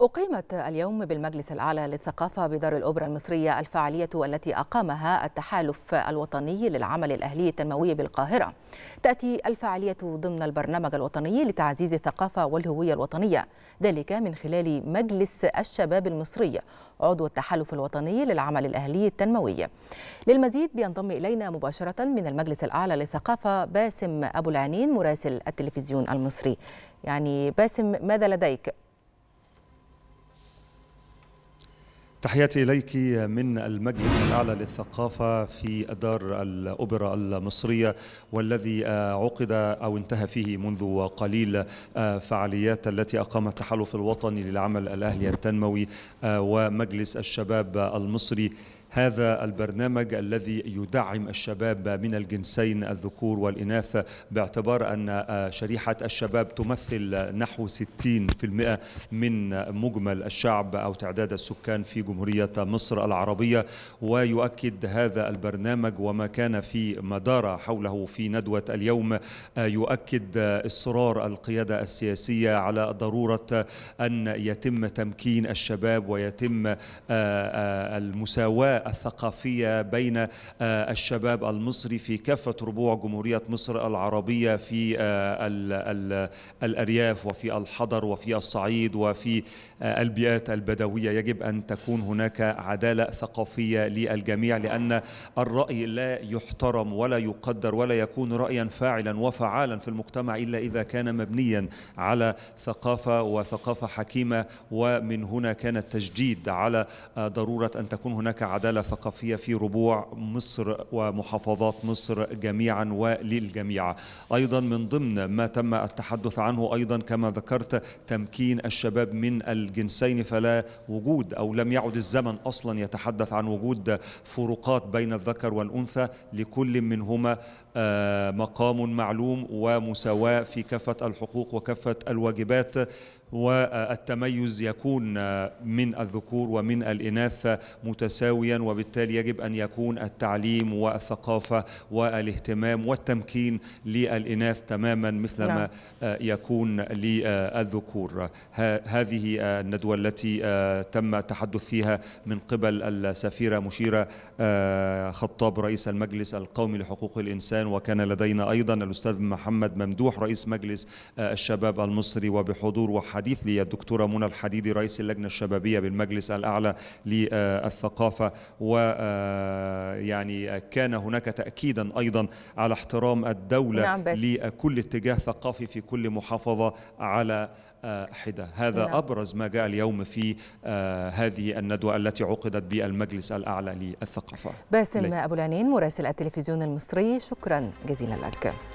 أقيمت اليوم بالمجلس الأعلى للثقافة بدار الأوبرا المصرية الفعالية التي أقامها التحالف الوطني للعمل الأهلي التنموي بالقاهرة تأتي الفعالية ضمن البرنامج الوطني لتعزيز الثقافة والهوية الوطنية ذلك من خلال مجلس الشباب المصري عضو التحالف الوطني للعمل الأهلي التنموي للمزيد بينضم إلينا مباشرة من المجلس الأعلى للثقافة باسم أبو العنين مراسل التلفزيون المصري يعني باسم ماذا لديك؟ تحياتي إليك من المجلس الأعلى للثقافة في دار الأوبرا المصرية والذي عقد أو انتهى فيه منذ قليل فعاليات التي أقام التحالف الوطني للعمل الأهلي التنموي ومجلس الشباب المصري هذا البرنامج الذي يدعم الشباب من الجنسين الذكور والإناث باعتبار أن آه، شريحة الشباب تمثل نحو 60% من مجمل الشعب أو تعداد السكان في جمهورية مصر العربية ويؤكد هذا البرنامج وما كان في مدار حوله في ندوة اليوم آه، يؤكد إصرار القيادة السياسية على ضرورة أن يتم تمكين الشباب ويتم آه، المساواة الثقافيه بين آه، الشباب المصري في كافه ربوع جمهوريه مصر العربيه في آه، الارياف وفي الحضر وفي الصعيد وفي آه، البيئات البدويه يجب ان تكون هناك عداله ثقافيه للجميع لان الراي لا يحترم ولا يقدر ولا يكون رايا فاعلا وفعالا في المجتمع الا اذا كان مبنيا على ثقافه وثقافه حكيمه ومن هنا كان التشديد على ضروره ان تكون هناك عداله رسالة ثقافية في ربوع مصر ومحافظات مصر جميعا وللجميع أيضا من ضمن ما تم التحدث عنه أيضا كما ذكرت تمكين الشباب من الجنسين فلا وجود أو لم يعد الزمن أصلا يتحدث عن وجود فروقات بين الذكر والأنثى لكل منهما آه، مقام معلوم ومساواة في كافة الحقوق وكافة الواجبات والتميز يكون من الذكور ومن الإناث متساويا وبالتالي يجب أن يكون التعليم والثقافة والاهتمام والتمكين للإناث تماما مثلما نعم. يكون للذكور هذه الندوة التي آه، تم التحدث فيها من قبل السفيرة مشيرة آه، خطاب رئيس المجلس القومي لحقوق الإنسان وكان لدينا أيضا الأستاذ محمد ممدوح رئيس مجلس آه، الشباب المصري وبحضور وحديث الحديث للدكتورة منى الحديدي رئيس اللجنة الشبابية بالمجلس الأعلى للثقافة ويعني آه، كان هناك تأكيدا أيضا على احترام الدولة نعم بس. لكل اتجاه ثقافي في كل محافظة على آه، حدة هذا نعم. أبرز ما جاء اليوم في آه، هذه الندوة التي عقدت بالمجلس الأعلى للثقافة باسم أبو العنين مراسل التلفزيون المصري شكرا جزيلا لك